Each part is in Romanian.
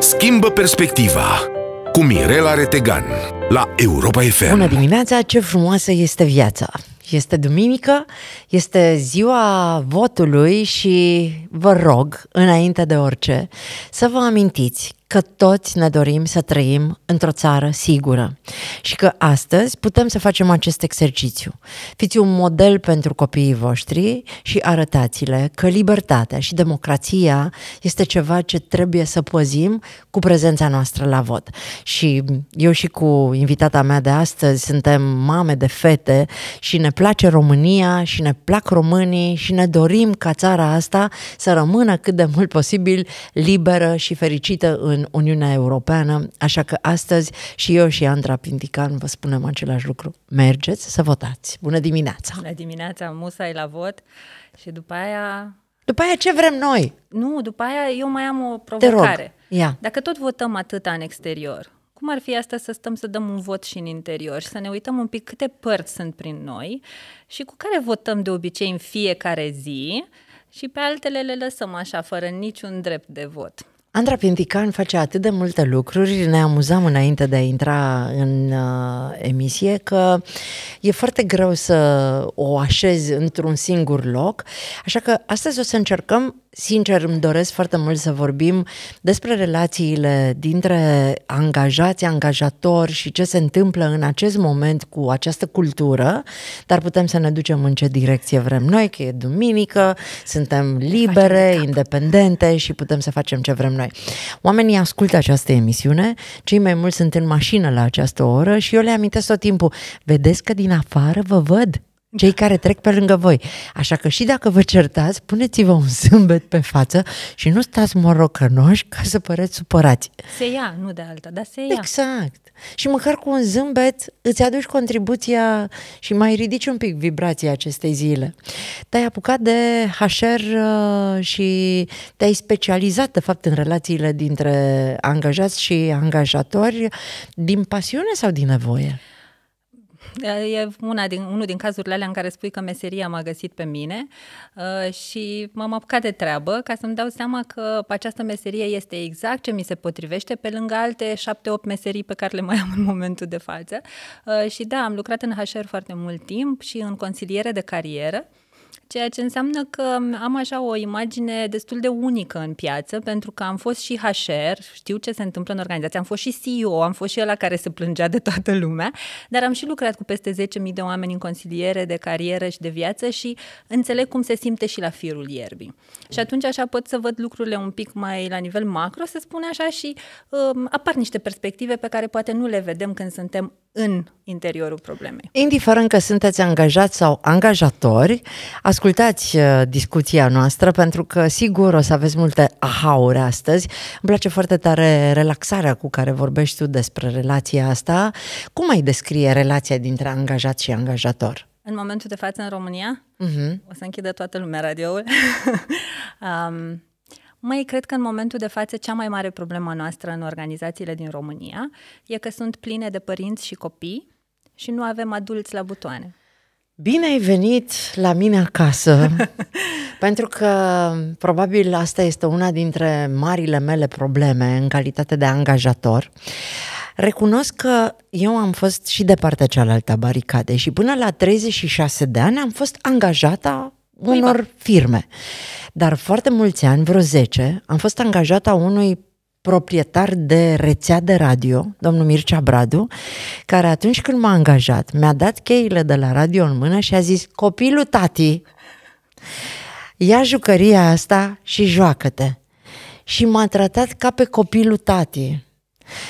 Schimbă perspectiva cu Mirela Retegan la Europa FM. Bună dimineața, ce frumoasă este viața! Este duminică, este ziua votului și vă rog, înainte de orice, să vă amintiți că toți ne dorim să trăim într-o țară sigură și că astăzi putem să facem acest exercițiu. Fiți un model pentru copiii voștri și arătați-le că libertatea și democrația este ceva ce trebuie să păzim cu prezența noastră la vot. Și eu și cu invitata mea de astăzi suntem mame de fete și ne place România și ne plac românii și ne dorim ca țara asta să rămână cât de mult posibil liberă și fericită în Uniunea Europeană. Așa că astăzi și eu și Andra Pintican vă spunem același lucru. Mergeți să votați. Bună dimineața! Bună dimineața, Musa e la vot și după aia... După aia ce vrem noi? Nu, după aia eu mai am o provocare. Te rog. Ia. Dacă tot votăm atâta în exterior, cum ar fi asta să stăm să dăm un vot și în interior și să ne uităm un pic câte părți sunt prin noi și cu care votăm de obicei în fiecare zi și pe altele le lăsăm așa, fără niciun drept de vot. Andra Pintican face atât de multe lucruri, ne amuzam înainte de a intra în uh, emisie că e foarte greu să o așezi într-un singur loc, așa că astăzi o să încercăm sincer îmi doresc foarte mult să vorbim despre relațiile dintre angajați, angajatori și ce se întâmplă în acest moment cu această cultură, dar putem să ne ducem în ce direcție vrem noi, că e duminică, suntem libere, independente și putem să facem ce vrem noi. Oamenii ascultă această emisiune, cei mai mulți sunt în mașină la această oră și eu le amintesc tot timpul, vedeți că din afară vă văd, cei care trec pe lângă voi. Așa că și dacă vă certați, puneți-vă un zâmbet pe față și nu stați morocănoși ca să păreți supărați. Se ia, nu de alta, dar se ia. Exact. Și măcar cu un zâmbet îți aduci contribuția și mai ridici un pic vibrația acestei zile. Te-ai apucat de HR uh, și te-ai specializat, de fapt, în relațiile dintre angajați și angajatori din pasiune sau din nevoie? E una din, unul din cazurile alea în care spui că meseria m-a găsit pe mine uh, și m-am apucat de treabă ca să-mi dau seama că această meserie este exact ce mi se potrivește pe lângă alte șapte-opt meserii pe care le mai am în momentul de față. Uh, și da, am lucrat în HR foarte mult timp și în consiliere de carieră ceea ce înseamnă că am așa o imagine destul de unică în piață, pentru că am fost și HR, știu ce se întâmplă în organizație, am fost și CEO, am fost și ăla care se plângea de toată lumea, dar am și lucrat cu peste 10.000 de oameni în consiliere de carieră și de viață și înțeleg cum se simte și la firul ierbii. Și atunci așa pot să văd lucrurile un pic mai la nivel macro, să spune așa, și um, apar niște perspective pe care poate nu le vedem când suntem în interiorul problemei. Indiferent că sunteți angajați sau angajatori, ascultați uh, discuția noastră pentru că sigur o să aveți multe aha-uri astăzi. Îmi place foarte tare relaxarea cu care vorbești tu despre relația asta. Cum ai descrie relația dintre angajat și angajator? În momentul de față în România, uh-huh. o să închidă toată lumea radioul. um, mai cred că în momentul de față cea mai mare problemă noastră în organizațiile din România e că sunt pline de părinți și copii și nu avem adulți la butoane. Bine ai venit la mine acasă, pentru că probabil asta este una dintre marile mele probleme în calitate de angajator. Recunosc că eu am fost și de partea cealaltă a baricadei și până la 36 de ani am fost angajata Păi da. unor firme. Dar foarte mulți ani, vreo 10, am fost angajată a unui proprietar de rețea de radio, domnul Mircea Bradu, care atunci când m-a angajat, mi-a dat cheile de la radio în mână și a zis, copilul tati, ia jucăria asta și joacă-te. Și m-a tratat ca pe copilul tati.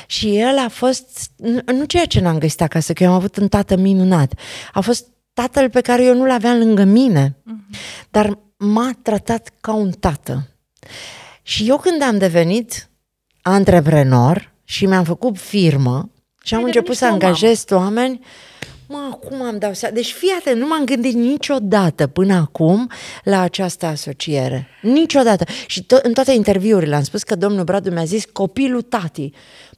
Și el a fost, nu ceea ce n-am găsit acasă, că eu am avut un tată minunat, a fost tatăl pe care eu nu-l aveam lângă mine, uh-huh. dar m-a tratat ca un tată. Și eu când am devenit antreprenor și mi-am făcut firmă și am început să angajez mama. oameni, mă, acum am dau seama. Deci fii atent, nu m-am gândit niciodată până acum la această asociere. Niciodată. Și to- în toate interviurile am spus că domnul Bradu mi-a zis copilul tati.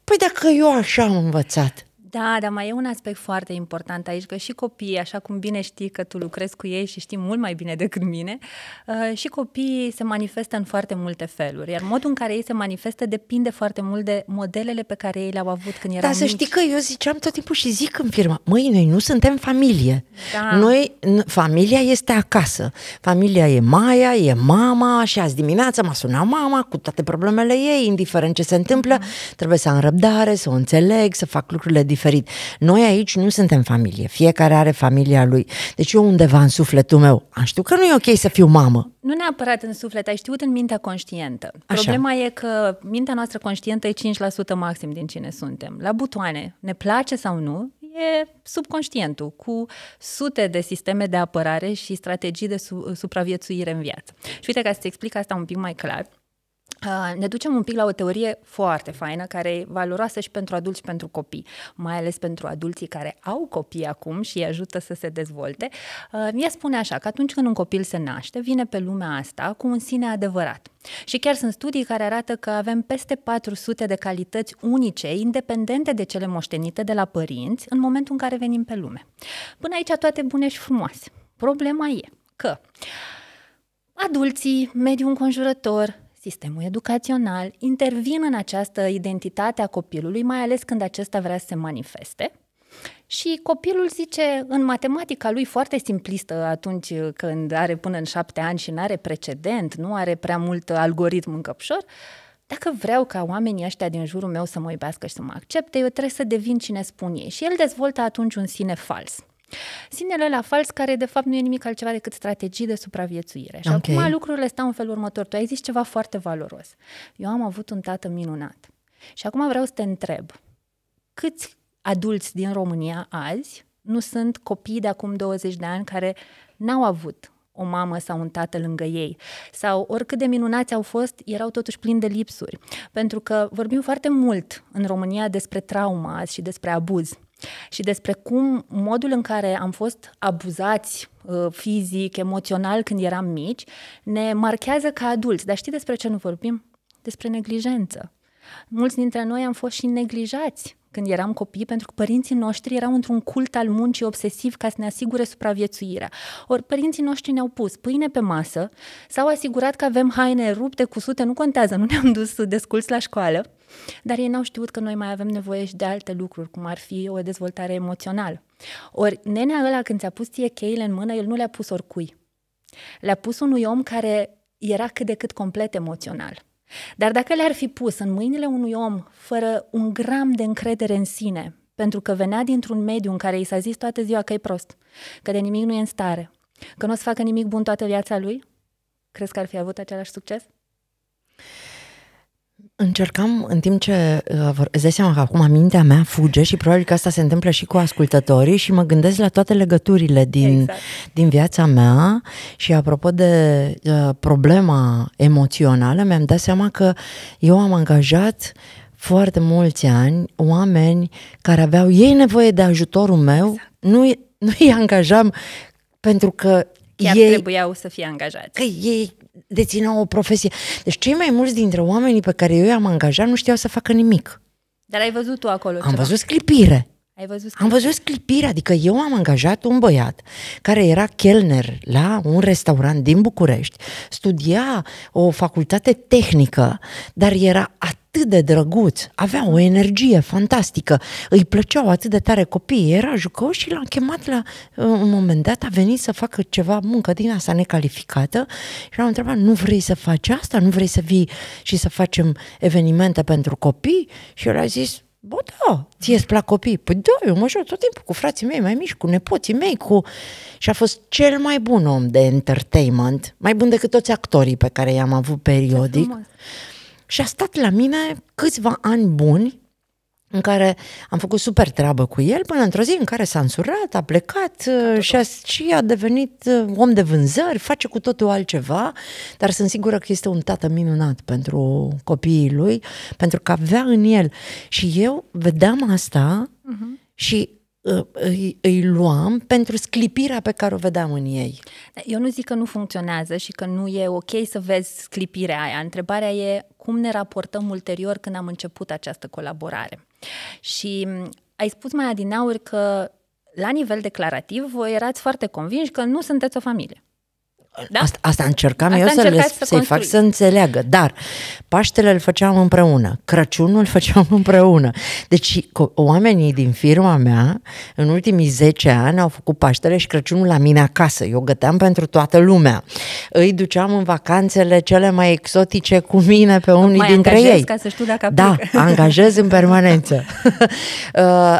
Păi dacă eu așa am învățat. Da, dar mai e un aspect foarte important aici, că și copiii, așa cum bine știi că tu lucrezi cu ei și știi mult mai bine decât mine, uh, și copiii se manifestă în foarte multe feluri, iar modul în care ei se manifestă depinde foarte mult de modelele pe care ei le-au avut când erau Da, mici. să știi că eu ziceam tot timpul și zic în firma, măi, noi nu suntem familie. Da. Noi, familia este acasă. Familia e Maia, e mama și azi dimineața m-a sunat mama cu toate problemele ei, indiferent ce se întâmplă, da. trebuie să am răbdare, să o înțeleg, să fac lucrurile diferite diferit. Noi aici nu suntem familie, fiecare are familia lui. Deci eu undeva în sufletul meu, am știut că nu e ok să fiu mamă. Nu neapărat în suflet, ai știut în mintea conștientă. Așa. Problema e că mintea noastră conștientă e 5% maxim din cine suntem. La butoane, ne place sau nu, e subconștientul, cu sute de sisteme de apărare și strategii de su- supraviețuire în viață. Și uite, ca să-ți explic asta un pic mai clar, Ah, ne ducem un pic la o teorie foarte faină, care e valoroasă și pentru adulți și pentru copii, mai ales pentru adulții care au copii acum și îi ajută să se dezvolte. Ah, ea spune așa, că atunci când un copil se naște, vine pe lumea asta cu un sine adevărat. Și chiar sunt studii care arată că avem peste 400 de calități unice, independente de cele moștenite de la părinți, în momentul în care venim pe lume. Până aici toate bune și frumoase. Problema e că adulții, mediul înconjurător, sistemul educațional intervin în această identitate a copilului, mai ales când acesta vrea să se manifeste. Și copilul zice în matematica lui foarte simplistă atunci când are până în șapte ani și nu are precedent, nu are prea mult algoritm în căpșor, dacă vreau ca oamenii ăștia din jurul meu să mă iubească și să mă accepte, eu trebuie să devin cine spun ei. Și el dezvoltă atunci un sine fals. Sinele la fals, care de fapt nu e nimic altceva decât strategii de supraviețuire. Și okay. acum lucrurile stau în felul următor. Tu ai zis ceva foarte valoros. Eu am avut un tată minunat. Și acum vreau să te întreb, câți adulți din România azi nu sunt copii de acum 20 de ani care n-au avut o mamă sau un tată lângă ei. Sau oricât de minunați au fost, erau totuși plini de lipsuri. Pentru că vorbim foarte mult în România despre trauma și despre abuz și despre cum modul în care am fost abuzați uh, fizic, emoțional când eram mici, ne marchează ca adulți. Dar știi despre ce nu vorbim? Despre neglijență. Mulți dintre noi am fost și neglijați când eram copii, pentru că părinții noștri erau într-un cult al muncii obsesiv ca să ne asigure supraviețuirea. Ori părinții noștri ne-au pus pâine pe masă, s-au asigurat că avem haine rupte, cusute, nu contează, nu ne-am dus desculți la școală, dar ei n-au știut că noi mai avem nevoie și de alte lucruri, cum ar fi o dezvoltare emoțională. Ori nenea ăla când ți-a pus ție cheile în mână, el nu le-a pus oricui. Le-a pus unui om care era cât de cât complet emoțional. Dar dacă le-ar fi pus în mâinile unui om fără un gram de încredere în sine, pentru că venea dintr-un mediu în care i s-a zis toată ziua că e prost, că de nimic nu e în stare, că nu o să facă nimic bun toată viața lui, crezi că ar fi avut același succes? Încercam, în timp ce uh, îți dai seama că acum mintea mea fuge și probabil că asta se întâmplă și cu ascultătorii și mă gândesc la toate legăturile din, exact. din viața mea și apropo de uh, problema emoțională, mi-am dat seama că eu am angajat foarte mulți ani oameni care aveau ei nevoie de ajutorul meu, exact. nu, nu îi angajam pentru că Chiar ei, trebuiau să fie angajați. Că ei dețină o profesie. Deci cei mai mulți dintre oamenii pe care eu i-am angajat nu știau să facă nimic. Dar ai văzut tu acolo Am ceva. văzut sclipire. Ai văzut Am văzut sclipiri, adică eu am angajat un băiat care era chelner la un restaurant din București, studia o facultate tehnică, dar era atât de drăguț, avea o energie fantastică, îi plăceau atât de tare copiii, era jucău și l-am chemat la uh, un moment dat, a venit să facă ceva muncă din asta necalificată și l-am întrebat, nu vrei să faci asta? Nu vrei să vii și să facem evenimente pentru copii? Și el a zis, Bă, da, ție îți plac copii? Păi da, eu mă joc tot timpul cu frații mei mai mici, cu nepoții mei, cu... Și a fost cel mai bun om de entertainment, mai bun decât toți actorii pe care i-am avut periodic. Și a stat la mine câțiva ani buni în care am făcut super treabă cu el până într-o zi în care s-a însurat, a plecat uh, și a, și a devenit uh, om de vânzări, face cu totul altceva, dar sunt sigură că este un tată minunat pentru copiii lui, pentru că avea în el. Și eu vedeam asta uh-huh. și uh, îi, îi luam pentru sclipirea pe care o vedeam în ei. Eu nu zic că nu funcționează și că nu e ok să vezi sclipirea aia. Întrebarea e cum ne raportăm ulterior când am început această colaborare. Și mm, ai spus mai adinauri că la nivel declarativ, voi erați foarte convinși că nu sunteți o familie. Da? Asta, asta încercam asta eu să le, să să-i fac să înțeleagă. Dar Paștele îl făceam împreună, Crăciunul îl făceam împreună. Deci oamenii din firma mea în ultimii 10 ani au făcut Paștele și Crăciunul la mine acasă. Eu găteam pentru toată lumea. Îi duceam în vacanțele cele mai exotice cu mine pe unii mai dintre ei. ca să știu dacă Da, angajez în permanență. Uh,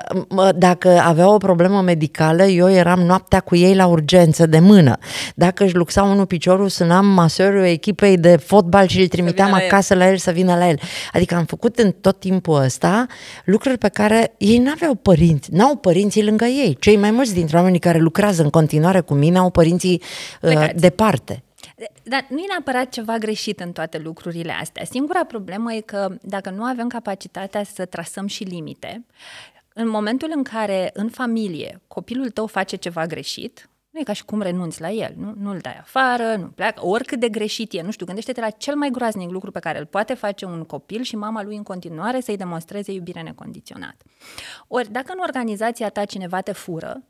dacă avea o problemă medicală, eu eram noaptea cu ei la urgență de mână. Dacă își luxa lipsa unul piciorul, n-am masorul echipei de fotbal și îl trimiteam acasă la el. la el să vină la el. Adică am făcut în tot timpul ăsta lucruri pe care ei n-aveau părinți, n-au părinții lângă ei. Cei mai mulți dintre oamenii care lucrează în continuare cu mine au părinții uh, departe. Dar nu e neapărat ceva greșit în toate lucrurile astea. Singura problemă e că dacă nu avem capacitatea să trasăm și limite, în momentul în care în familie copilul tău face ceva greșit, nu e ca și cum renunți la el, nu? Nu-l dai afară, nu pleacă, oricât de greșit e, nu știu, gândește-te la cel mai groaznic lucru pe care îl poate face un copil și mama lui în continuare să-i demonstreze iubire necondiționată. Ori, dacă în organizația ta cineva te fură,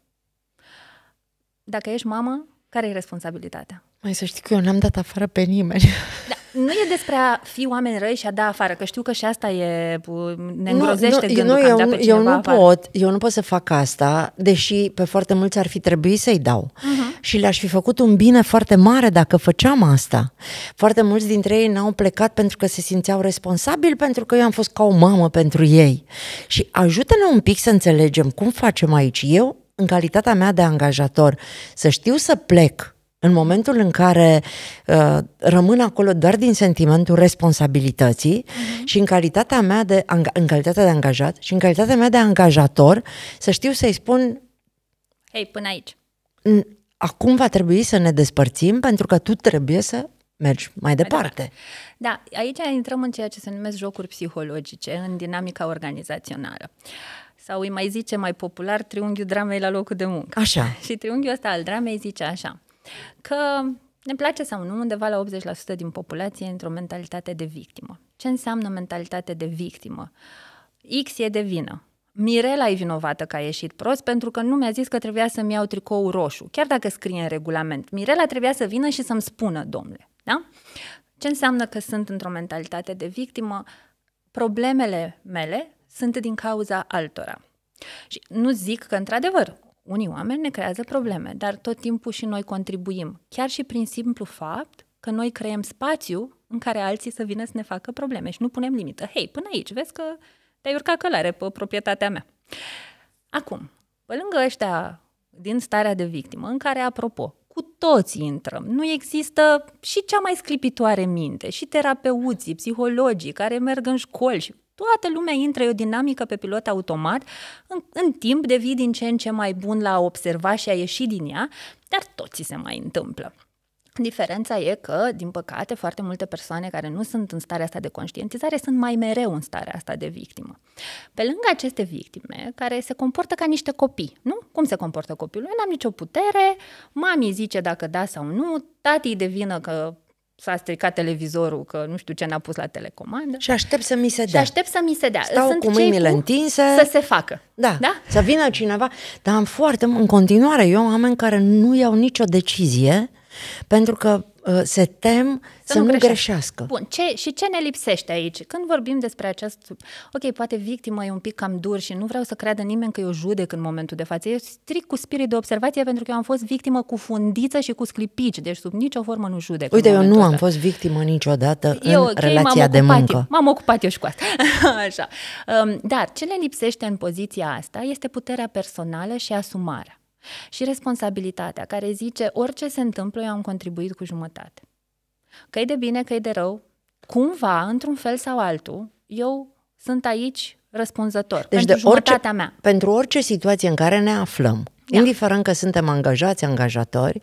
dacă ești mamă, care e responsabilitatea? Mai să știi că eu n-am dat afară pe nimeni. Da, nu e despre a fi oameni răi și a da afară, că știu că și asta e, ne îngrozește nu, nu, gândul nu, eu, că am eu nu afară. pot, eu nu pot să fac asta, deși pe foarte mulți ar fi trebuit să-i dau. Uh-huh. Și le-aș fi făcut un bine foarte mare dacă făceam asta. Foarte mulți dintre ei n-au plecat pentru că se simțeau responsabili, pentru că eu am fost ca o mamă pentru ei. Și ajută-ne un pic să înțelegem cum facem aici. Eu, în calitatea mea de angajator, să știu să plec în momentul în care uh, rămân acolo doar din sentimentul responsabilității uh-huh. și în calitatea mea de în calitatea de angajat și în calitatea mea de angajator, să știu să-i spun Hei, până aici. Acum va trebui să ne despărțim pentru că tu trebuie să mergi mai departe. departe. Da, aici intrăm în ceea ce se numesc jocuri psihologice, în dinamica organizațională. Sau îi mai zice mai popular triunghiul dramei la locul de muncă. Așa. Și triunghiul ăsta al dramei zice așa că ne place sau nu, undeva la 80% din populație într-o mentalitate de victimă. Ce înseamnă mentalitate de victimă? X e de vină. Mirela e vinovată că a ieșit prost pentru că nu mi-a zis că trebuia să-mi iau tricou roșu, chiar dacă scrie în regulament. Mirela trebuia să vină și să-mi spună, domnule. Da? Ce înseamnă că sunt într-o mentalitate de victimă? Problemele mele sunt din cauza altora. Și nu zic că, într-adevăr, unii oameni ne creează probleme, dar tot timpul și noi contribuim, chiar și prin simplu fapt că noi creăm spațiu în care alții să vină să ne facă probleme și nu punem limită. Hei, până aici, vezi că te-ai urcat călare pe proprietatea mea. Acum, pe lângă ăștia din starea de victimă, în care, apropo, cu toți intrăm. Nu există și cea mai sclipitoare minte, și terapeuții, psihologii care merg în școli și toată lumea intră, o dinamică pe pilot automat, în, în timp devii din ce în ce mai bun la a observa și a ieși din ea, dar toți se mai întâmplă. Diferența e că, din păcate, foarte multe persoane care nu sunt în starea asta de conștientizare sunt mai mereu în starea asta de victimă. Pe lângă aceste victime, care se comportă ca niște copii, nu? Cum se comportă copilul? Eu n-am nicio putere, mami zice dacă da sau nu, tati devină că s-a stricat televizorul, că nu știu ce n-a pus la telecomandă. Și aștept să mi se dea. Și aștept să mi se dea. Stau Sunt cu mâinile întinse. Să se facă. Da, da, să vină cineva. Dar am foarte, în continuare, eu am oameni care nu iau nicio decizie pentru că uh, se tem să, să nu, nu greșească. Bun, ce, și ce ne lipsește aici? Când vorbim despre acest... Ok, poate victima e un pic cam dur și nu vreau să creadă nimeni că eu judec în momentul de față. Eu stric cu spirit de observație pentru că eu am fost victimă cu fundiță și cu sclipici, deci sub nicio formă nu judec. Uite, eu nu ăsta. am fost victimă niciodată eu, în okay, relația de ocupat, muncă. M-am ocupat eu și cu asta. Așa. Um, dar ce ne lipsește în poziția asta este puterea personală și asumarea. Și responsabilitatea, care zice orice se întâmplă, eu am contribuit cu jumătate. Că e de bine, că e de rău, cumva, într-un fel sau altul, eu sunt aici răspunzător deci pentru de jumătatea orice, mea. Pentru orice situație în care ne aflăm, da. indiferent că suntem angajați, angajatori,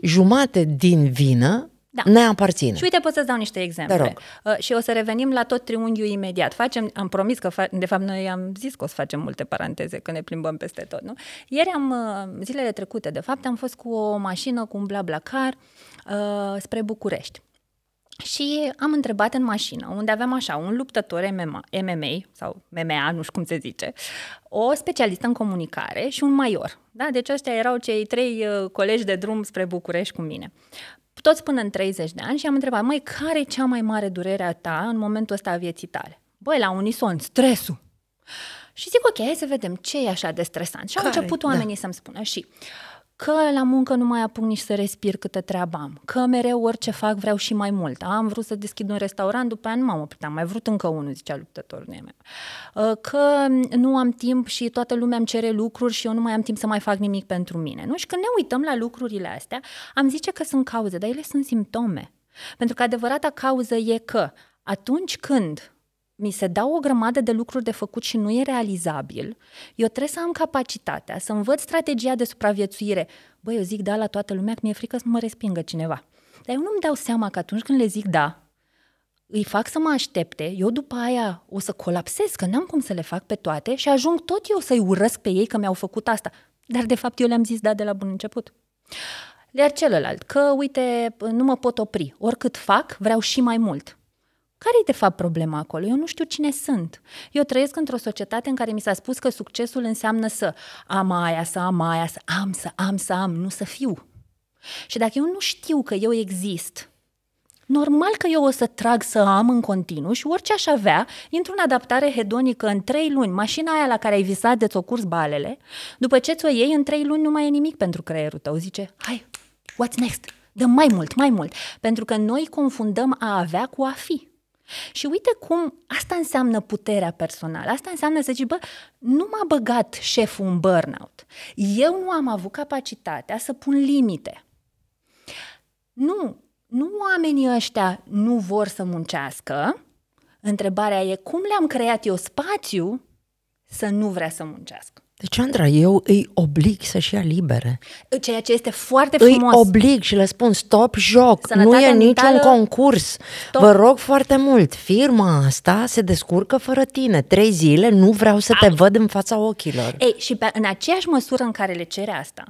jumate din vină da. ne aparține. Și uite, pot să-ți dau niște exemple. Uh, și o să revenim la tot triunghiul imediat. Facem, am promis că, fa- de fapt, noi am zis că o să facem multe paranteze, că ne plimbăm peste tot, nu? Ieri am, uh, zilele trecute, de fapt, am fost cu o mașină, cu un car uh, spre București. Și am întrebat în mașină, unde aveam așa un luptător MMA, MMA sau MMA, nu știu cum se zice, o specialistă în comunicare și un major. Da? Deci ăștia erau cei trei uh, colegi de drum spre București cu mine toți până în 30 de ani și am întrebat, măi, care e cea mai mare durere a ta în momentul ăsta a vieții tale? Băi, la unison, stresul. Și zic, ok, hai să vedem ce e așa de stresant. Și au început da. oamenii da. să-mi spună și uh, că la muncă nu mai apuc nici să respir câtă treabă am, că mereu orice fac vreau și mai mult. Am vrut să deschid un restaurant, după aia nu m-am oprit, am mai vrut încă unul, zicea luptătorul meu. Ă, că nu am timp și toată lumea îmi cere lucruri și eu nu mai am timp să mai fac nimic pentru mine. Nu? Și când ne uităm la lucrurile astea, am zice că sunt cauze, dar ele sunt simptome. Pentru că adevărata cauză e că atunci când mi se dau o grămadă de lucruri de făcut și nu e realizabil, eu trebuie să am capacitatea să învăț strategia de supraviețuire. Băi, eu zic da la toată lumea că mi-e frică să mă respingă cineva. Dar eu nu-mi dau seama că atunci când le zic da, îi fac să mă aștepte, eu după aia o să colapsez, că n-am cum să le fac pe toate și ajung tot eu să-i urăsc pe ei că mi-au făcut asta. Dar de fapt eu le-am zis da de la bun început. Iar celălalt, că uite, nu mă pot opri, oricât fac, vreau și mai mult care e de fapt problema acolo? Eu nu știu cine sunt. Eu trăiesc într-o societate în care mi s-a spus că succesul înseamnă să am aia, să am aia, să am, să am, să am, nu să fiu. Și dacă eu nu știu că eu exist, normal că eu o să trag să am în continuu și orice aș avea, într în adaptare hedonică în trei luni, mașina aia la care ai visat de ți-o curs balele, după ce ți-o iei în trei luni nu mai e nimic pentru creierul tău. Zice, hai, what's next? Dă mai mult, mai mult. Pentru că noi confundăm a avea cu a fi. Și uite cum asta înseamnă puterea personală. Asta înseamnă să zici, bă, nu m-a băgat șeful în burnout. Eu nu am avut capacitatea să pun limite. Nu, nu oamenii ăștia nu vor să muncească. Întrebarea e cum le-am creat eu spațiu să nu vrea să muncească. Deci, Andra, eu îi oblig să-și ia libere. Ceea ce este foarte frumos. Îi oblig și le spun, stop joc, Sănătatea nu e mentală, niciun concurs. Stop. Vă rog foarte mult, firma asta se descurcă fără tine. Trei zile nu vreau să Ai. te văd în fața ochilor. Ei, și pe, în aceeași măsură în care le cere asta,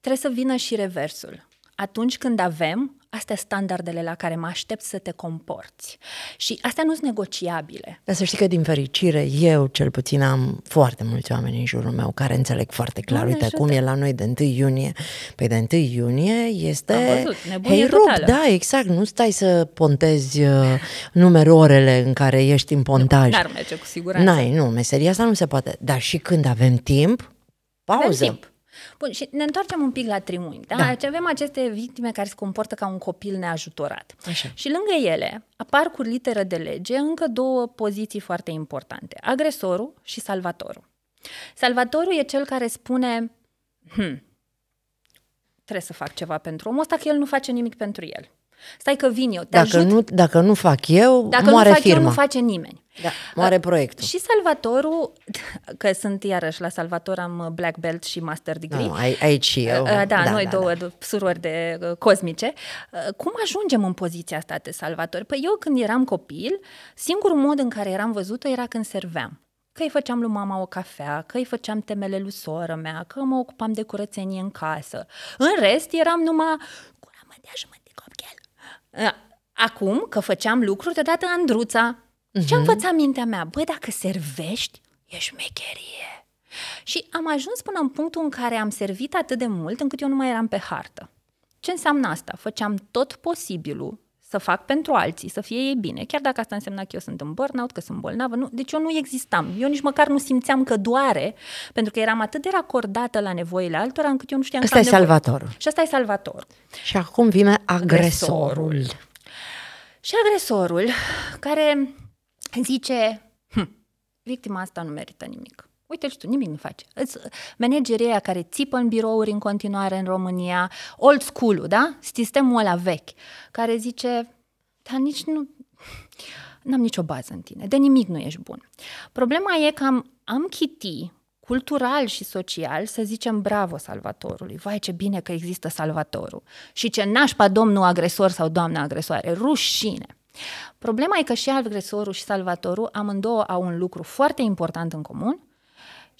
trebuie să vină și reversul. Atunci când avem astea standardele la care mă aștept să te comporți. Și astea nu sunt negociabile. Dar să știi că, din fericire, eu cel puțin am foarte mulți oameni în jurul meu care înțeleg foarte clar, uite cum e la noi de 1 iunie. Păi de 1 iunie este... Văzut, hey, rup, da, exact, nu stai să pontezi uh, numere orele în care ești în pontaj. Dar merge, cu siguranță. Nai nu, meseria asta nu se poate. Dar și când avem timp, pauză. Avem timp Bun, și ne întoarcem un pic la triunghi. Da? da. Deci avem aceste victime care se comportă ca un copil neajutorat. Așa. Și lângă ele apar cu literă de lege încă două poziții foarte importante. Agresorul și salvatorul. Salvatorul e cel care spune, hm, trebuie să fac ceva pentru omul ăsta, că el nu face nimic pentru el. Stai că vin eu, te dacă ajut. Nu, dacă nu fac eu, dacă moare nu fac firma. eu, nu face nimeni. Da, moare proiectul. Și Salvatorul, că sunt iarăși la Salvator, am uh, black belt și master degree. Nu, ah, aici și eu. Uh, uh, da, da noi da, două da. surori de cosmice. Cum ajungem în poziția asta de Salvator? Păi eu când eram copil, singurul mod în care eram văzută era când serveam că îi făceam lui mama o cafea, că îi făceam temele lui sora mea, că mă ocupam de curățenie în casă. În rest, eram numai, gura mă dea și mă Ă, acum că făceam lucruri, deodată Andruța. Uh-huh. Ce-a învățat mintea mea? Băi, dacă servești, ești mecherie. Și am ajuns până în punctul în care am servit atât de mult încât eu nu mai eram pe hartă. Ce înseamnă asta? Făceam tot posibilul să fac pentru alții, să fie ei bine, chiar dacă asta însemna că eu sunt în burnout, că sunt bolnavă, nu, deci eu nu existam. Eu nici măcar nu simțeam că doare, pentru că eram atât de racordată la nevoile altora, încât eu nu știam asta că e salvator. salvatorul. Și asta e salvatorul. Și acum vine agresorul. agresorul. Și agresorul care zice, hm, victima asta nu merită nimic. Uite și tu, nimic nu faci. Managerii aia care țipă în birouri în continuare în România, old school-ul, da? Sistemul ăla vechi, care zice, dar nici nu... N-am nicio bază în tine, de nimic nu ești bun. Problema e că am, am chiti cultural și social, să zicem bravo salvatorului, vai ce bine că există salvatorul și ce nașpa domnul agresor sau doamna agresoare, rușine. Problema e că și agresorul și salvatorul amândouă au un lucru foarte important în comun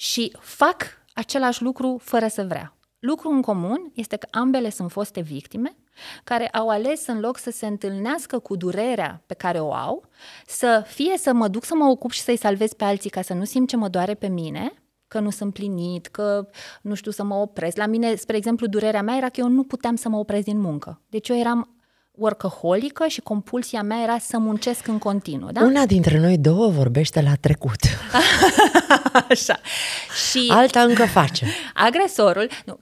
și fac același lucru fără să vrea. Lucru în comun este că ambele sunt foste victime care au ales în loc să se întâlnească cu durerea pe care o au, să fie să mă duc să mă ocup și să-i salvez pe alții ca să nu simt ce mă doare pe mine, că nu sunt plinit, că nu știu să mă opresc. La mine, spre exemplu, durerea mea era că eu nu puteam să mă opresc din muncă. Deci eu eram workaholică și compulsia mea era să muncesc în continuu. Da? Una dintre noi două vorbește la trecut. așa. Și Alta încă face. Agresorul, nu,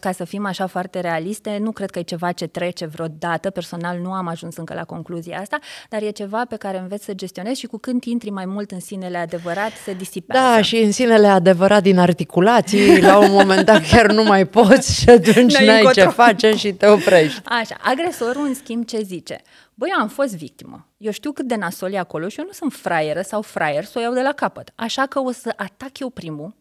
ca să fim așa foarte realiste, nu cred că e ceva ce trece vreodată, personal nu am ajuns încă la concluzia asta, dar e ceva pe care înveți să gestionezi și cu când intri mai mult în sinele adevărat, se disipează. Da, și în sinele adevărat din articulații, la un moment dat chiar nu mai poți și atunci n-ai, n-ai ce face și te oprești. Așa, agresorul în schimb, ce zice? Băi, eu am fost victimă. Eu știu cât de nasol e acolo și eu nu sunt fraieră sau fraier să o iau de la capăt. Așa că o să atac eu primul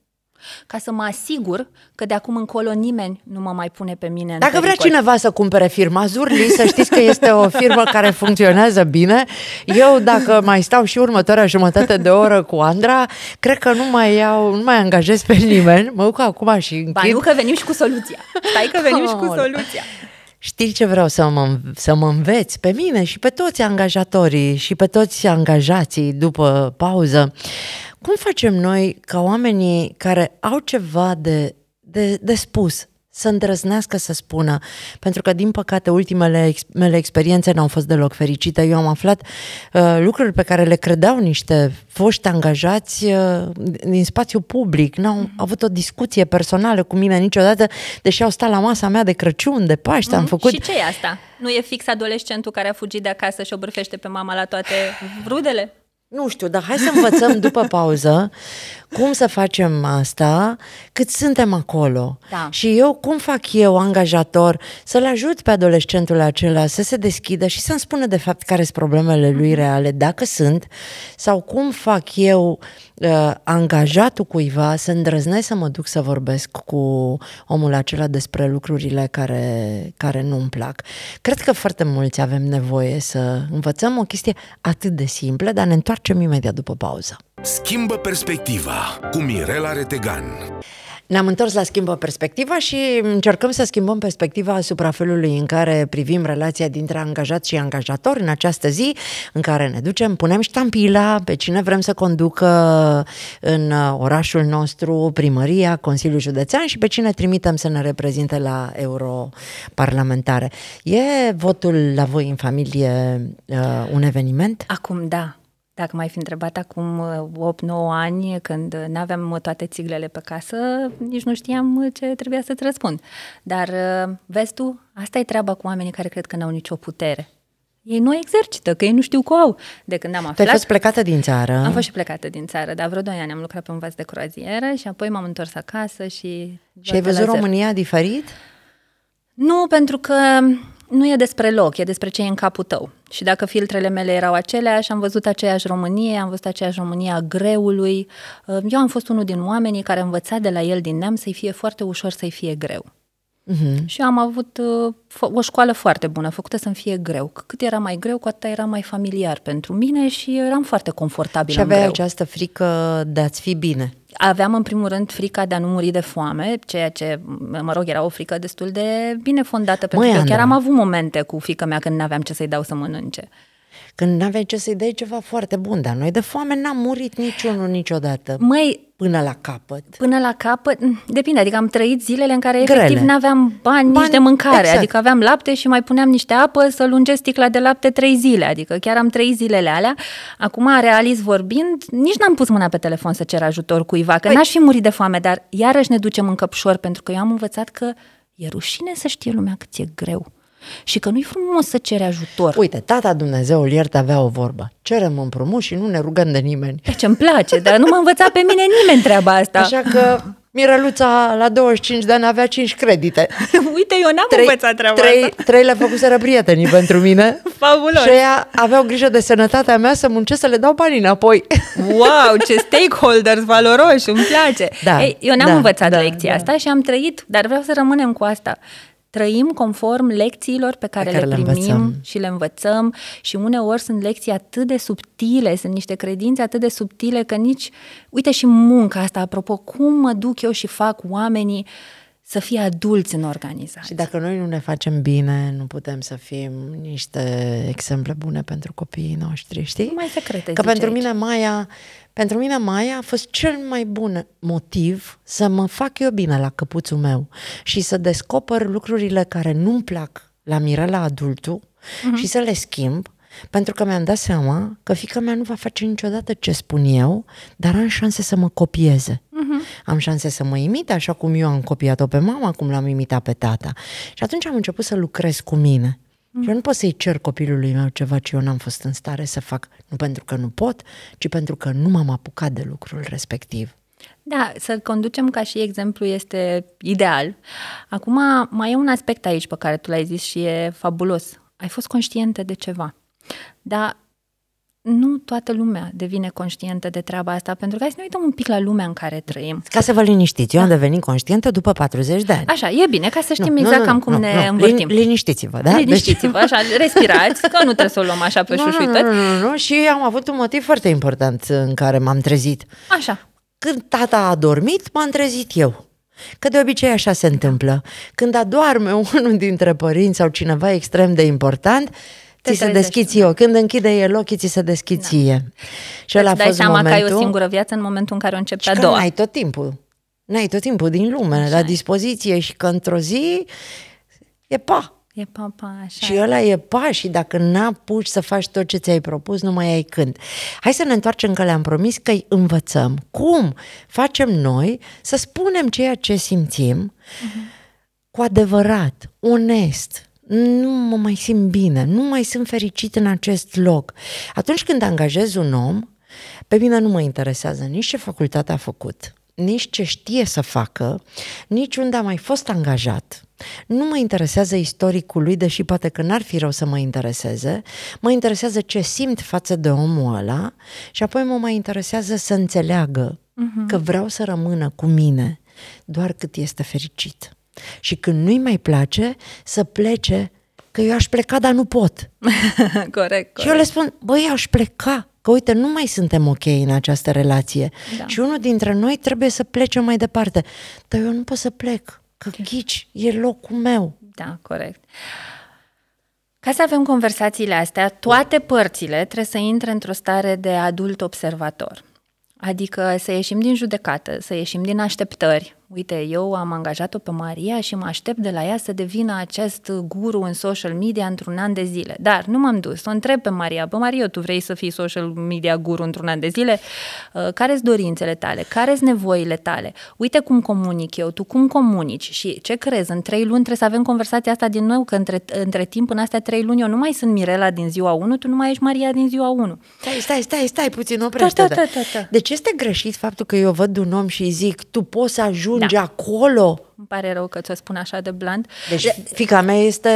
ca să mă asigur că de acum încolo nimeni nu mă mai pune pe mine Dacă în vrea cineva să cumpere firma Zurli, să știți că este o firmă care funcționează bine. Eu, dacă mai stau și următoarea jumătate de oră cu Andra, cred că nu mai iau, nu mai angajez pe nimeni. Mă duc acum și închid. Ba nu, că venim și cu soluția. Stai că venim și cu soluția știi ce vreau să mă, să mă înveți pe mine și pe toți angajatorii și pe toți angajații după pauză? Cum facem noi ca oamenii care au ceva de, de, de spus să îndrăznească să spună. Pentru că, din păcate, ultimele mele experiențe n-au fost deloc fericite. Eu am aflat uh, lucruri pe care le credeau niște foști angajați uh, din spațiu public. N-au mm-hmm. avut o discuție personală cu mine niciodată, deși au stat la masa mea de Crăciun, de Paște, mm-hmm. am mhm. făcut... Și ce e asta? Nu e fix adolescentul care a fugit de acasă și o bârfește pe mama la toate rudele? Nu știu, dar hai să învățăm după pauză cum să facem asta cât suntem acolo. Da. Și eu, cum fac eu, angajator, să-l ajut pe adolescentul acela să se deschidă și să-mi spună de fapt care sunt problemele lui mhm. reale, dacă sunt, sau cum fac eu uh, uh, angajatul cuiva să îndrăznesc să mă duc să vorbesc cu omul acela despre lucrurile care, care nu îmi plac. Cred că foarte mulți avem nevoie să învățăm o chestie atât de simplă, dar ne întoarcem imediat după pauză. Schimbă perspectiva cu Mirela Retegan. Ne-am întors la Schimbă Perspectiva și încercăm să schimbăm perspectiva asupra felului în care privim relația dintre angajat și angajator în această zi în care ne ducem, punem ștampila pe cine vrem să conducă în uh, orașul nostru, primăria, Consiliul Județean și pe cine trimitem să ne reprezinte la europarlamentare. E votul la voi în familie uh, un eveniment? Acum da, dacă mai fi întrebat acum 8-9 uh, ani, când nu aveam uh, toate țiglele pe casă, nici nu știam uh, ce trebuia să-ți răspund. Dar, vezi tu, asta e treaba cu oamenii care cred că n-au nicio putere. Ei nu exercită, că ei nu știu cu au. De când am aflat... Tu ai fost plecată din țară. Am fost și plecată din țară, dar vreo 2 ani am lucrat pe un vas de croazieră și apoi m-am întors acasă și... Și ai văzut România diferit? Nu, pentru că nu e despre loc, e despre ce e în capul tău. Și dacă filtrele mele erau aceleași, am văzut aceeași Românie, am văzut aceeași România greului. Eu am fost unul din oamenii care învăța de la el din neam să-i fie foarte ușor să-i fie greu. Uh-huh. Și am avut uh, o școală foarte bună, făcută să-mi fie greu. Cât era mai greu, cu atât era mai familiar pentru mine și eram foarte confortabil. Și aveai această frică de a-ți fi bine. Aveam în primul rând frica de a nu muri de foame, ceea ce, mă rog, era o frică destul de bine fondată, pentru Măi, că eu chiar am avut momente cu fica mea când nu aveam ce să-i dau să mănânce când nu aveai ce să-i dai ceva foarte bun, dar noi de foame n-am murit niciunul niciodată. Măi, până la capăt? Până la capăt? Mm, depinde, adică am trăit zilele în care Grele. efectiv n-aveam bani, bani nici de mâncare, exact. adică aveam lapte și mai puneam niște apă să lungesc sticla de lapte trei zile, adică chiar am trăit zilele alea. Acum, realist vorbind, nici n-am pus mâna pe telefon să cer ajutor cuiva, că păi... n-aș fi murit de foame, dar iarăși ne ducem în căpșor, pentru că eu am învățat că e rușine să știe lumea cât e greu și că nu-i frumos să ceri ajutor. Uite, tata Dumnezeul iert avea o vorbă. Cerem împrumut și nu ne rugăm de nimeni. ce deci îmi place, dar nu m-a învățat pe mine nimeni treaba asta. Așa că Miraluța la 25 de ani avea 5 credite. Uite, eu n-am trei, învățat treaba trei, asta. Trei le făcuseră prietenii pentru mine. Fabulos! Și ea aveau grijă de sănătatea mea să muncesc să le dau banii înapoi. wow, ce stakeholders valoroși, îmi place! Da, Ei, eu n-am da, învățat da, lecția da. asta și am trăit, dar vreau să rămânem cu asta. Trăim conform lecțiilor pe care, pe care le, le primim învățăm. și le învățăm și uneori sunt lecții atât de subtile, sunt niște credințe atât de subtile că nici, uite și munca asta, apropo, cum mă duc eu și fac oamenii să fie adulți în organizație. Și dacă noi nu ne facem bine, nu putem să fim niște exemple bune pentru copiii noștri, știi? Mai secrete, Că pentru aici. mine Maia, pentru mine Maia a fost cel mai bun motiv să mă fac eu bine la căpuțul meu și să descoper lucrurile care nu-mi plac la Mirela adultul uh-huh. și să le schimb pentru că mi-am dat seama că fica mea nu va face niciodată ce spun eu, dar am șanse să mă copieze. Uh-huh. Am șanse să mă imite așa cum eu am copiat-o pe mama, cum l-am imitat pe tata. Și atunci am început să lucrez cu mine. Uh-huh. Eu nu pot să-i cer copilului meu ceva ce eu n-am fost în stare să fac, nu pentru că nu pot, ci pentru că nu m-am apucat de lucrul respectiv. Da, să conducem ca și exemplu este ideal. Acum, mai e un aspect aici pe care tu l-ai zis și e fabulos. Ai fost conștientă de ceva. Dar nu toată lumea devine conștientă de treaba asta, pentru că hai să ne uităm un pic la lumea în care trăim. Ca să vă liniștiți, eu da. am devenit conștientă după 40 de ani. Așa, e bine, ca să știm nu, exact nu, nu, cam cum nu, ne nu. învârtim. Liniștiți-vă, da? Deci- liniștiți-vă, așa, respirați, că nu trebuie să o luăm așa pe nu, șușuități. Nu, nu, nu, nu, și am avut un motiv foarte important în care m-am trezit. Așa. Când tata a dormit, m-am trezit eu. Că de obicei așa se întâmplă. Când adorme unul dintre părinți sau cineva extrem de important, ți se deschizi eu. Când închide el ochii, ți se deschizi da. ție. Și ăla a fost dai seama momentul... că ai o singură viață în momentul în care o începi și a doua. ai tot timpul. N-ai tot timpul din lume așa la ai. dispoziție și că într-o zi e pa. E pa, pa, așa și ăla e pa și dacă n pus să faci tot ce ți-ai propus, nu mai ai când. Hai să ne întoarcem că le-am promis că îi învățăm. Cum facem noi să spunem ceea ce simțim uh-huh. cu adevărat, onest, nu mă mai simt bine, nu mai sunt fericit în acest loc. Atunci când angajez un om, pe mine nu mă interesează nici ce facultate a făcut, nici ce știe să facă, nici unde a mai fost angajat. Nu mă interesează istoricul lui, deși poate că n-ar fi rău să mă intereseze. Mă interesează ce simt față de omul ăla și apoi mă mai interesează să înțeleagă uh-huh. că vreau să rămână cu mine doar cât este fericit. Și când nu-i mai place, să plece că eu aș pleca, dar nu pot. corect, corect. Și eu le spun, băi, aș pleca, că uite, nu mai suntem ok în această relație. Da. Și unul dintre noi trebuie să plece mai departe. Dar eu nu pot să plec, că ghici, e locul meu. Da, corect. Ca să avem conversațiile astea, toate părțile trebuie să intre într-o stare de adult observator. Adică să ieșim din judecată, să ieșim din așteptări, uite, eu am angajat-o pe Maria și mă aștept de la ea să devină acest guru în social media într-un an de zile. Dar nu m-am dus, o întreb pe Maria, bă, Maria, tu vrei să fii social media guru într-un an de zile? Uh, care sunt dorințele tale? care sunt nevoile tale? Uite cum comunic eu, tu cum comunici și ce crezi? În trei luni trebuie să avem conversația asta din nou, că între, între timp, în astea trei luni, eu nu mai sunt Mirela din ziua 1, tu nu mai ești Maria din ziua 1. Stai, stai, stai, stai puțin, oprește. Da, da, da, da, da. Deci este greșit faptul că eu văd un om și îi zic, tu poți să ajungi ajunge da. acolo? Îmi pare rău că ți-o spun așa de bland. Deci fica mea este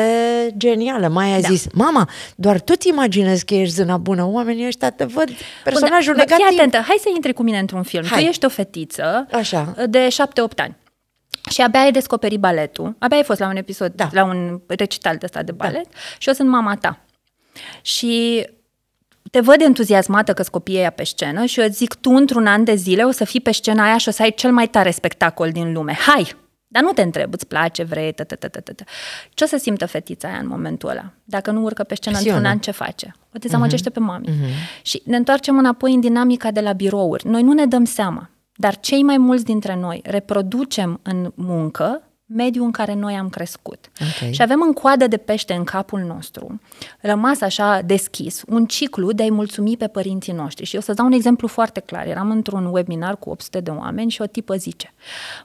genială. Mai a da. zis, mama, doar tu ți imaginezi că ești zâna bună. Oamenii ăștia te văd da, personajul da, negativ. Fii atentă, hai să intri cu mine într-un film. Hai. Tu ești o fetiță așa. de șapte-opt ani. Și abia ai descoperit baletul, abia ai fost la un episod, da. la un recital de ăsta de da. balet da. și eu sunt mama ta. Și te văd entuziasmată că scopie ea pe scenă și eu îți zic, tu într-un an de zile o să fii pe scena aia și o să ai cel mai tare spectacol din lume. Hai! Dar nu te întreb, îți place, vrei, tă, tă, tă, tă, tă. Ce o să simtă fetița aia în momentul ăla? Dacă nu urcă pe scenă într-un an, da. ce face? O mhm. dezamăgește uh-huh. pe mami. Uh-huh. Și ne întoarcem înapoi în dinamica de la birouri. Noi nu ne dăm seama, dar cei mai mulți dintre noi reproducem în muncă mediul în care noi am crescut. Okay. Și avem în coadă de pește în capul nostru, rămas așa deschis, un ciclu de a-i mulțumi pe părinții noștri. Și eu să dau un exemplu foarte clar. Eram într-un webinar cu 800 de oameni și o tipă zice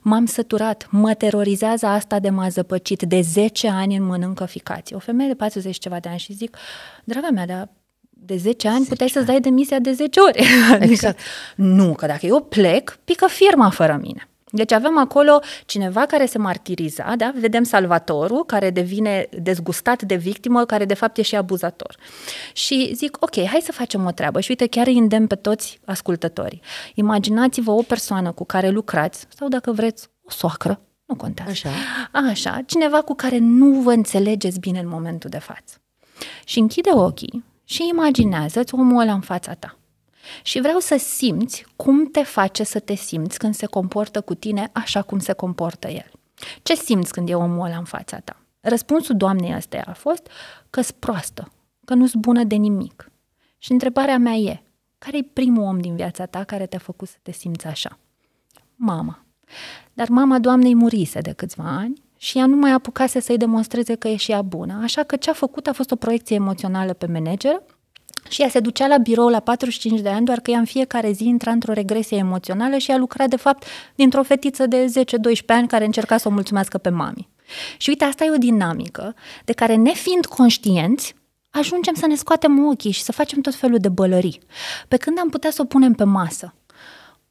M-am săturat, mă terorizează asta de m-a zăpăcit, de 10 ani în mănâncă ficație. O femeie de 40 ceva de ani și zic, draga mea, dar de 10 ani 10 puteai ani. să-ți dai demisia de 10 ori. Adică, exact. Adică, nu, că dacă eu plec, pică firma fără mine. Deci avem acolo cineva care se martiriza, da? vedem salvatorul care devine dezgustat de victimă, care de fapt e și abuzator. Și zic, ok, hai să facem o treabă și uite, chiar îi îndemn pe toți ascultătorii. Imaginați-vă o persoană cu care lucrați sau dacă vreți o soacră, nu contează. Așa. Așa, cineva cu care nu vă înțelegeți bine în momentul de față. Și închide ochii și imaginează-ți omul ăla în fața ta. Și vreau să simți cum te face să te simți când se comportă cu tine așa cum se comportă el. Ce simți când e omul ăla în fața ta? Răspunsul doamnei astea a fost că sunt proastă, că nu-s bună de nimic. Și întrebarea mea e, care e primul om din viața ta care te-a făcut să te simți așa? Mama. Dar mama doamnei murise de câțiva ani și ea nu mai apucase să-i demonstreze că e și ea bună, așa că ce a făcut a fost o proiecție emoțională pe manager și ea se ducea la birou la 45 de ani, doar că ea în fiecare zi intra într-o regresie emoțională și a lucrat, de fapt, dintr-o fetiță de 10-12 ani care încerca să o mulțumească pe mami. Și uite, asta e o dinamică de care, nefiind conștienți, ajungem să ne scoatem ochii și să facem tot felul de bălării. Pe când am putea să o punem pe masă.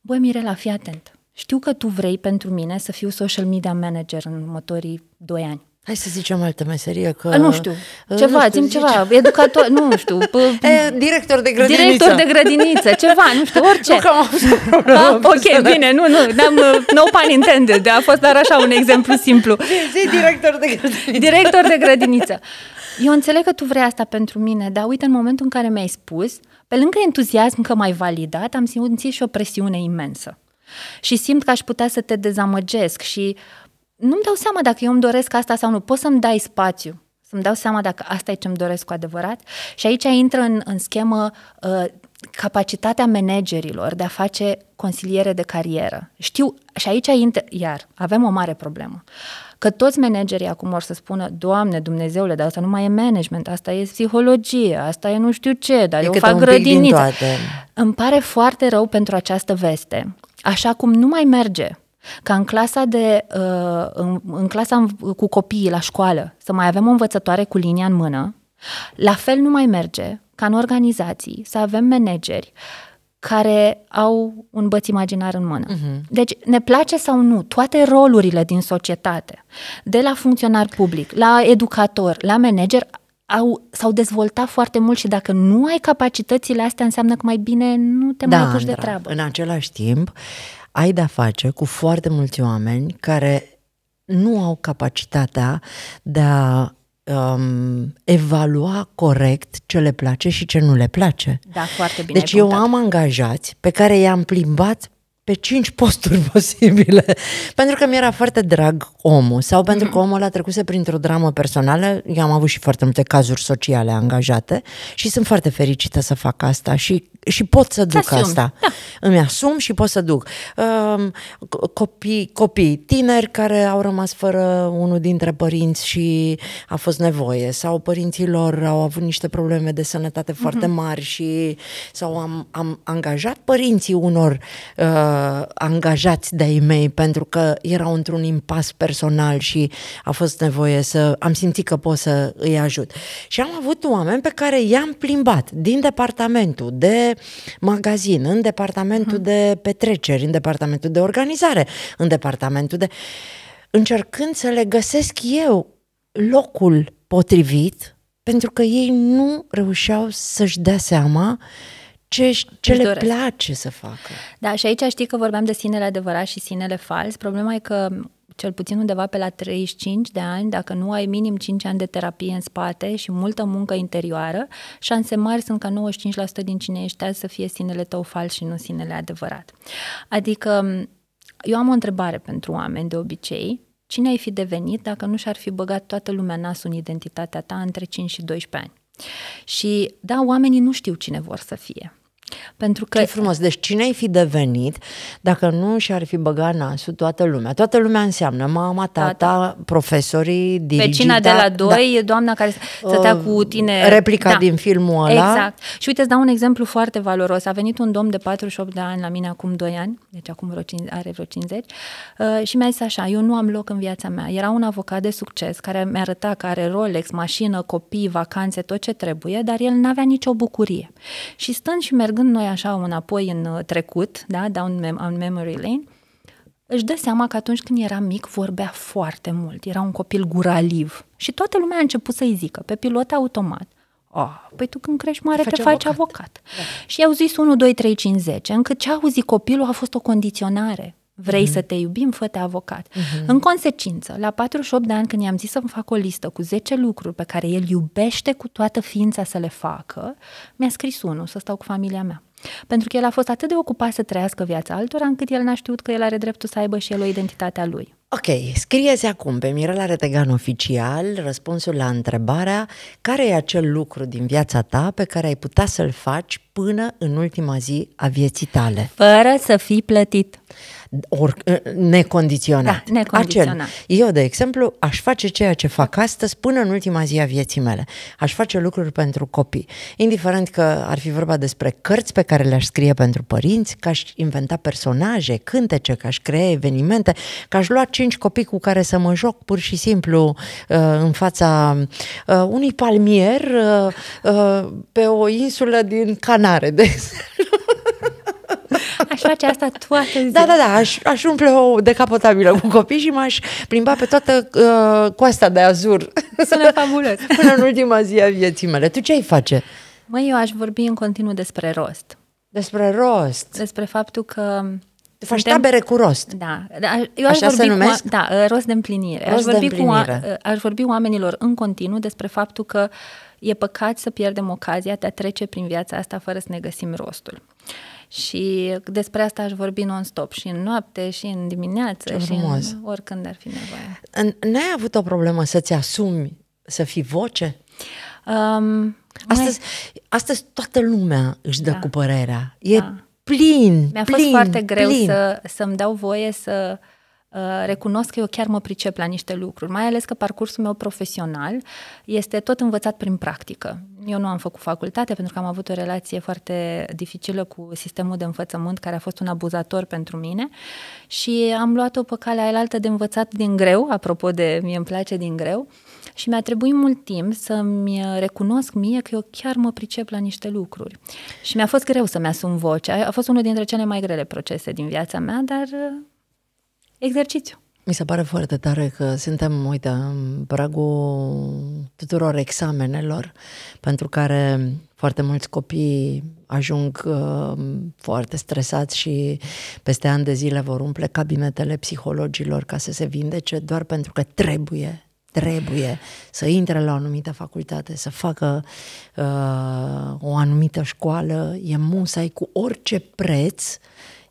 Băi, Mirela, fii atent. Știu că tu vrei pentru mine să fiu social media manager în următorii 2 ani. Hai să zicem altă meserie, că... Nu știu, uh, ceva, nu știu, zim ceva, zice... educator, nu știu... P- e, director de grădiniță. Director de grădiniță, ceva, nu știu, orice. Nu că am avut a, Ok, bine, nu, nu, n-am, uh, no pun intended, de a fost dar așa un exemplu simplu. Zi, director de grădiniță. Director de grădiniță. Eu înțeleg că tu vrei asta pentru mine, dar uite, în momentul în care mi-ai spus, pe lângă entuziasm că m-ai validat, am simțit și o presiune imensă. Și simt că aș putea să te dezamăgesc și nu-mi dau seama dacă eu îmi doresc asta sau nu. Poți să-mi dai spațiu, să-mi dau seama dacă asta e ce-mi doresc cu adevărat. Și aici intră în, în schemă uh, capacitatea managerilor de a face consiliere de carieră. Știu, și aici intră, iar, avem o mare problemă. Că toți managerii acum vor să spună, Doamne, Dumnezeule, dar asta nu mai e management, asta e psihologie, asta e nu știu ce, dar e eu fac grădiniță. Îmi pare foarte rău pentru această veste. Așa cum nu mai merge ca în clasa, de, uh, în, în clasa cu copiii la școală să mai avem o învățătoare cu linia în mână, la fel nu mai merge ca în organizații să avem manageri care au un băț imaginar în mână. Uh-huh. Deci, ne place sau nu, toate rolurile din societate, de la funcționar public, la educator, la manager, au, s-au dezvoltat foarte mult și dacă nu ai capacitățile astea, înseamnă că mai bine nu te da, mai apuci de treabă. În același timp, uh, ai de-a face cu foarte mulți oameni care nu au capacitatea de a um, evalua corect ce le place și ce nu le place. Da, foarte bine. Deci eu am angajați pe care i-am plimbat pe cinci posturi posibile, pentru că mi-era foarte drag omul sau pentru mhm. că omul a trecut printr-o dramă personală. Eu am avut și foarte multe cazuri sociale angajate și sunt foarte fericită să fac asta și, și pot să duc Asum, asta. Da. Îmi asum și pot să duc. Ehm, copii, copii tineri care au rămas fără unul dintre părinți și a fost nevoie sau părinții lor au avut niște probleme de sănătate mhm. foarte mari și sau am, am angajat părinții unor uh, angajați de-ai mei pentru că erau într-un impas personal personal și a fost nevoie să... Am simțit că pot să îi ajut. Și am avut oameni pe care i-am plimbat din departamentul de magazin, în departamentul uh-huh. de petreceri, în departamentul de organizare, în departamentul de... Încercând să le găsesc eu locul potrivit, pentru că ei nu reușeau să-și dea seama ce, ce le doresc. place să facă. Da, și aici știi că vorbeam de sinele adevărat și sinele fals. Problema e că cel puțin undeva pe la 35 de ani, dacă nu ai minim 5 ani de terapie în spate și multă muncă interioară, șanse mari sunt ca 95% din cine ești azi să fie sinele tău fals și nu sinele adevărat. Adică eu am o întrebare pentru oameni de obicei. Cine ai fi devenit dacă nu și-ar fi băgat toată lumea nasul în identitatea ta între 5 și 12 ani? Și da, oamenii nu știu cine vor să fie. Pentru că... Ce frumos! Deci cine ai fi devenit dacă nu și-ar fi băgat nasul toată lumea? Toată lumea înseamnă mama, tata, tata. profesorii, dirigita... Vecina de la da, doi, da. doamna care stătea uh, cu tine... Replica da. din filmul ăla. Exact. Și uite, îți dau un exemplu foarte valoros. A venit un domn de 48 de ani la mine acum 2 ani, deci acum vreo 5, are vreo 50, uh, și mi-a zis așa, eu nu am loc în viața mea. Era un avocat de succes care mi-arăta că are Rolex, mașină, copii, vacanțe, tot ce trebuie, dar el n-avea nicio bucurie. Și stând și mergând dăm noi așa înapoi în uh, trecut, da, down mem- on memory lane, își dă seama că atunci când era mic vorbea foarte mult, era un copil guraliv și toată lumea a început să-i zică pe pilot automat, Oh, păi tu când crești mare te te faci avocat. avocat. Da. Și i-au zis 1, 2, 3, 5, 10, încât ce a auzit copilul a fost o condiționare. Vrei mm-hmm. să te iubim? Fă-te avocat. Mm-hmm. În consecință, la 48 de ani, când i-am zis să-mi fac o listă cu 10 lucruri pe care el iubește cu toată ființa să le facă, mi-a scris unul, să stau cu familia mea. Pentru că el a fost atât de ocupat să trăiască viața altora, încât el n-a știut că el are dreptul să aibă și el o identitate a lui. Ok, scrieți acum pe Mirela Retegan Oficial răspunsul la întrebarea care e acel lucru din viața ta pe care ai putea să-l faci până în ultima zi a vieții tale. Fără să fii plătit. Or, ă, necondiționat. Da, necondiționat. Acel. Eu, de exemplu, aș face ceea ce fac astăzi până în ultima zi a vieții mele. Aș face lucruri pentru copii. Indiferent că ar fi vorba despre cărți pe care le-aș scrie pentru părinți, că aș inventa personaje, cântece, că aș crea evenimente, că aș lua cinci copii cu care să mă joc pur și simplu uh, în fața uh, unui palmier uh, pe o insulă din Canare, de Aș face asta toată da, ziua. Da, da, da, aș, aș umple o decapotabilă cu copii și m-aș plimba pe toată uh, coasta de azur. Sună fabulos. Până în ultima zi a vieții mele. Tu ce ai face? Măi, eu aș vorbi în continuu despre rost. Despre rost. Despre faptul că Faci putem... tabere cu rost. Da. da. Eu aș Așa vorbi se numesc? Cu, da, ă, rost de împlinire. Rost aș vorbi, de împlinire. Cu, ă, aș vorbi oamenilor în continuu despre faptul că e păcat să pierdem ocazia de a trece prin viața asta fără să ne găsim rostul. Și despre asta aș vorbi non-stop și în noapte, și în dimineață, Ce și frumos. în, oricând ar fi nevoie. N-ai avut o problemă să-ți asumi să fii voce? Um, astăzi, mai... astăzi toată lumea își dă da. cu părerea. E da plin. Mi-a plin, fost foarte greu plin. să, să-mi dau voie să Uh, recunosc că eu chiar mă pricep la niște lucruri, mai ales că parcursul meu profesional este tot învățat prin practică. Eu nu am făcut facultate pentru că am avut o relație foarte dificilă cu sistemul de învățământ care a fost un abuzator pentru mine și am luat-o pe calea aia de învățat din greu, apropo de mie îmi place din greu, și mi-a trebuit mult timp să-mi recunosc mie că eu chiar mă pricep la niște lucruri. Și mi-a fost greu să-mi asum vocea. A fost unul dintre cele mai grele procese din viața mea, dar exercițiu. Mi se pare foarte tare că suntem, uite, în pragul tuturor examenelor pentru care foarte mulți copii ajung uh, foarte stresați și peste ani de zile vor umple cabinetele psihologilor ca să se vindece doar pentru că trebuie trebuie să intre la o anumită facultate, să facă uh, o anumită școală, e musai cu orice preț uh,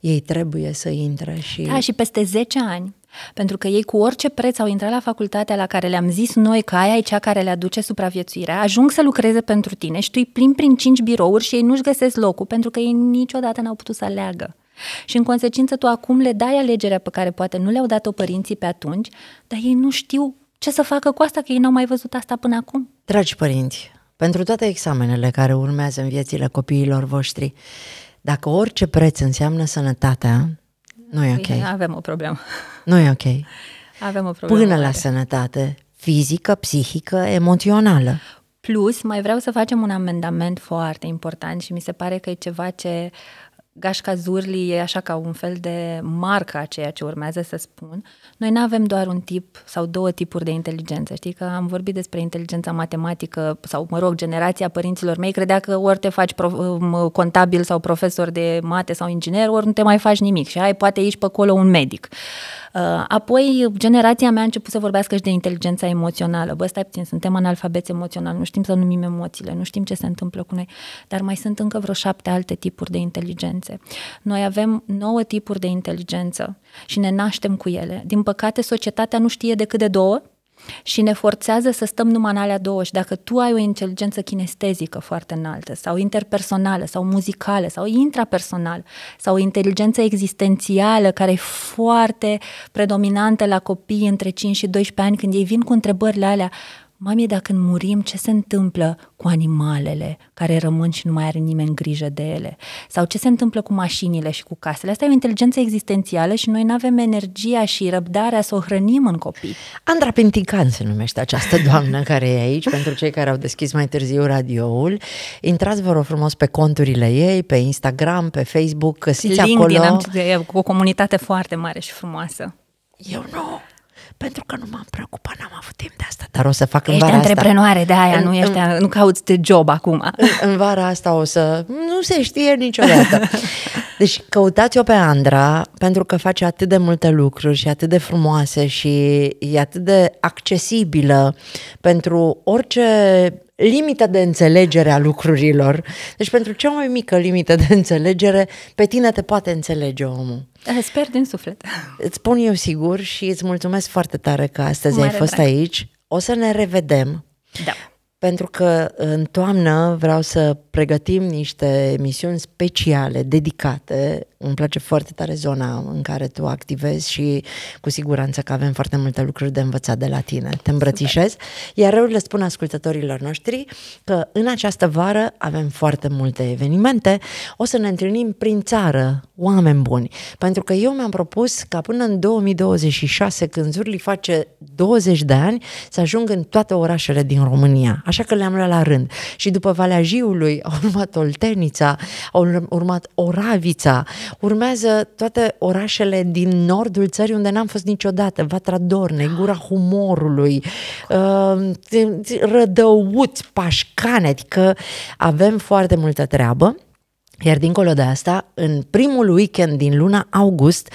ei trebuie să intre și... Da, și peste 10 ani. Pentru că ei cu orice preț au intrat la facultatea la care le-am zis noi că aia e cea care le aduce supraviețuirea, ajung să lucreze pentru tine și tu îi plimbi prin cinci birouri și ei nu-și găsesc locul pentru că ei niciodată n-au putut să aleagă. Și în consecință tu acum le dai alegerea pe care poate nu le-au dat-o părinții pe atunci, dar ei nu știu ce să facă cu asta, că ei n-au mai văzut asta până acum. Dragi părinți, pentru toate examenele care urmează în viețile copiilor voștri, dacă orice preț înseamnă sănătatea, nu e ok. Avem o problemă. Nu e ok. Avem o problemă. Până la sănătate fizică, psihică, emoțională. Plus, mai vreau să facem un amendament foarte important și mi se pare că e ceva ce uh, Gașca Zurli e așa ca un fel de marca a ceea ce urmează să spun. Noi nu avem doar un tip sau două tipuri de inteligență. Știi că am vorbit despre inteligența matematică sau, mă rog, generația părinților mei credea că ori te faci prof- um, contabil sau profesor de mate sau inginer, ori nu te mai faci nimic și ai poate ești pe acolo un medic. Uh, apoi, generația mea a început să vorbească și de inteligența emoțională. Bă, stai puțin, suntem analfabeți emoțional, nu știm să numim emoțiile, nu știm ce se întâmplă cu noi, dar mai sunt încă vreo șapte alte tipuri de inteligență inteligențe. Noi avem nouă tipuri de inteligență și ne naștem cu ele. Din păcate, societatea nu știe decât de două și ne forțează să stăm numai în alea două și dacă tu ai o inteligență kinestezică foarte înaltă sau interpersonală sau muzicală sau intrapersonală sau o inteligență existențială care e foarte predominantă la copii între 5 și 12 ani când ei vin cu întrebările alea Mami, dacă murim, ce se întâmplă cu animalele care rămân și nu mai are nimeni grijă de ele? Sau ce se întâmplă cu mașinile și cu casele? Asta e o inteligență existențială și noi nu avem energia și răbdarea să o hrănim în copii. Andra Pentican se numește această doamnă care e aici, pentru cei care au deschis mai târziu radioul. Intrați, vă rog frumos, pe conturile ei, pe Instagram, pe Facebook, căsiți LinkedIn, acolo. Am, e o comunitate foarte mare și frumoasă. Eu nu pentru că nu m-am preocupat, n-am avut timp de asta. Dar o să fac în vara asta. Ești antreprenoare de aia, în, nu, ești, în, nu cauți de job acum. În, în vara asta o să... Nu se știe niciodată. Deci căutați-o pe Andra, pentru că face atât de multe lucruri și atât de frumoase și e atât de accesibilă pentru orice limita de înțelegere a lucrurilor. Deci pentru cea mai mică limită de înțelegere, pe tine te poate înțelege omul. Eh, sper din suflet. Îți spun eu sigur și îți mulțumesc foarte tare că astăzi Mare ai fost drag. aici. O să ne revedem. Da. Pentru că în toamnă vreau să pregătim niște emisiuni speciale, dedicate îmi place foarte tare zona în care tu activezi și cu siguranță că avem foarte multe lucruri de învățat de la tine. Te îmbrățișez. Super. Iar eu le spun ascultătorilor noștri că în această vară avem foarte multe evenimente. O să ne întâlnim prin țară, oameni buni. Pentru că eu mi-am propus ca până în 2026, când Zurli face 20 de ani, să ajung în toate orașele din România. Așa că le-am luat la rând. Și după Valea Jiului a urmat Oltenița, a urmat Oravița, Urmează toate orașele din nordul țării unde n-am fost niciodată. Vatra Dornei, Gura Humorului, uh, Rădăuți, Pașcane, adică avem foarte multă treabă. Iar dincolo de asta, în primul weekend din luna august,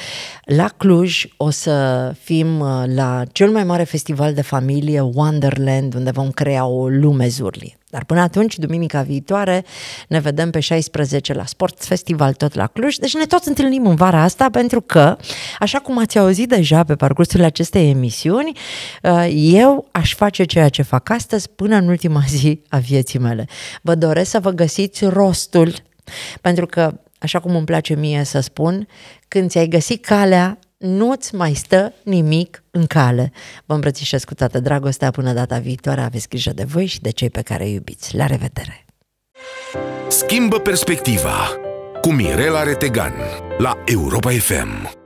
la Cluj o să fim uh, la cel mai mare festival de familie, Wonderland, unde vom crea o lume zurlie. Dar până atunci, duminica viitoare, ne vedem pe 16 la Sport Festival tot la Cluj. Deci ne tot întâlnim în vara asta pentru că, așa cum ați auzit deja pe parcursul acestei emisiuni, uh, eu aș face ceea ce fac astăzi până în ultima zi a vieții mele. Vă doresc să vă găsiți rostul, pentru că, așa cum îmi place mie să spun, când ți-ai găsit calea, nu-ți mai stă nimic în cale. Vă îmbrățișez cu toată dragostea până data viitoare. Aveți grijă de voi și de cei pe care îi iubiți. La revedere! Schimbă perspectiva cu Mirela Retegan la Europa FM.